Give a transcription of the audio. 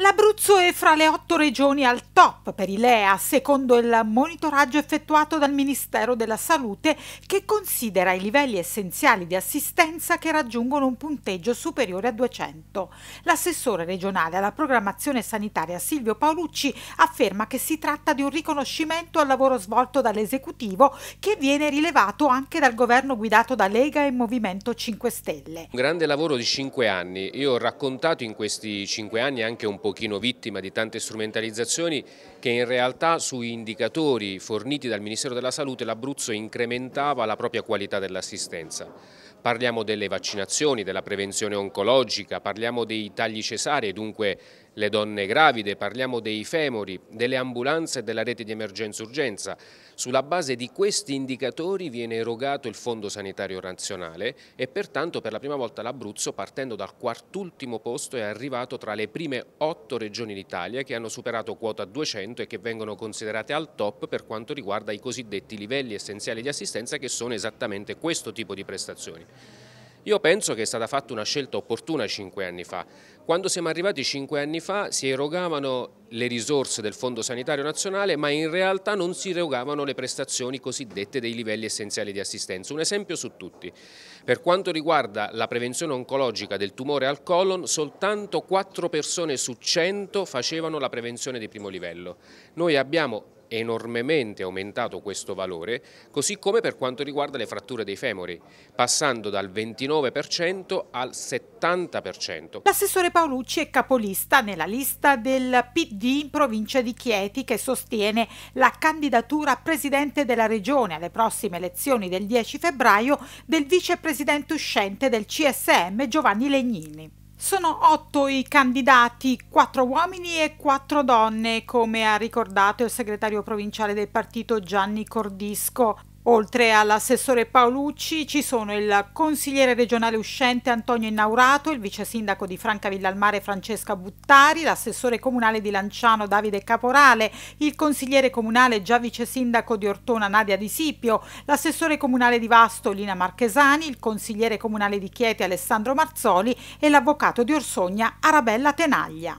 L'Abruzzo è fra le otto regioni al top per i LEA, secondo il monitoraggio effettuato dal Ministero della Salute, che considera i livelli essenziali di assistenza che raggiungono un punteggio superiore a 200. L'assessore regionale alla programmazione sanitaria Silvio Paolucci afferma che si tratta di un riconoscimento al lavoro svolto dall'esecutivo che viene rilevato anche dal governo guidato da Lega e Movimento 5 Stelle. Un grande lavoro di cinque anni. Io ho raccontato in questi cinque anni anche un po' pochino vittima di tante strumentalizzazioni che in realtà sui indicatori forniti dal Ministero della Salute l'Abruzzo incrementava la propria qualità dell'assistenza. Parliamo delle vaccinazioni, della prevenzione oncologica, parliamo dei tagli cesari e dunque le donne gravide, parliamo dei femori, delle ambulanze e della rete di emergenza-urgenza. Sulla base di questi indicatori viene erogato il Fondo Sanitario Nazionale e pertanto per la prima volta l'Abruzzo, partendo dal quartultimo posto, è arrivato tra le prime otto regioni d'Italia che hanno superato quota 200 e che vengono considerate al top per quanto riguarda i cosiddetti livelli essenziali di assistenza che sono esattamente questo tipo di prestazioni. Io penso che è stata fatta una scelta opportuna cinque anni fa. Quando siamo arrivati cinque anni fa si erogavano le risorse del Fondo Sanitario Nazionale ma in realtà non si erogavano le prestazioni cosiddette dei livelli essenziali di assistenza. Un esempio su tutti. Per quanto riguarda la prevenzione oncologica del tumore al colon, soltanto 4 persone su 100 facevano la prevenzione di primo livello. Noi abbiamo enormemente aumentato questo valore, così come per quanto riguarda le fratture dei femori, passando dal 29% al 70%. L'assessore Paolucci è capolista nella lista del PD in provincia di Chieti che sostiene la candidatura a presidente della regione alle prossime elezioni del 10 febbraio del vicepresidente uscente del CSM Giovanni Legnini. Sono otto i candidati, quattro uomini e quattro donne, come ha ricordato il segretario provinciale del partito Gianni Cordisco. Oltre all'assessore Paolucci ci sono il consigliere regionale uscente Antonio Innaurato, il vice sindaco di Franca Villalmare Francesca Buttari, l'assessore comunale di Lanciano Davide Caporale, il consigliere comunale già vice sindaco di Ortona Nadia Di Sipio, l'assessore comunale di Vasto Lina Marchesani, il consigliere comunale di Chieti Alessandro Marzoli e l'avvocato di Orsogna Arabella Tenaglia.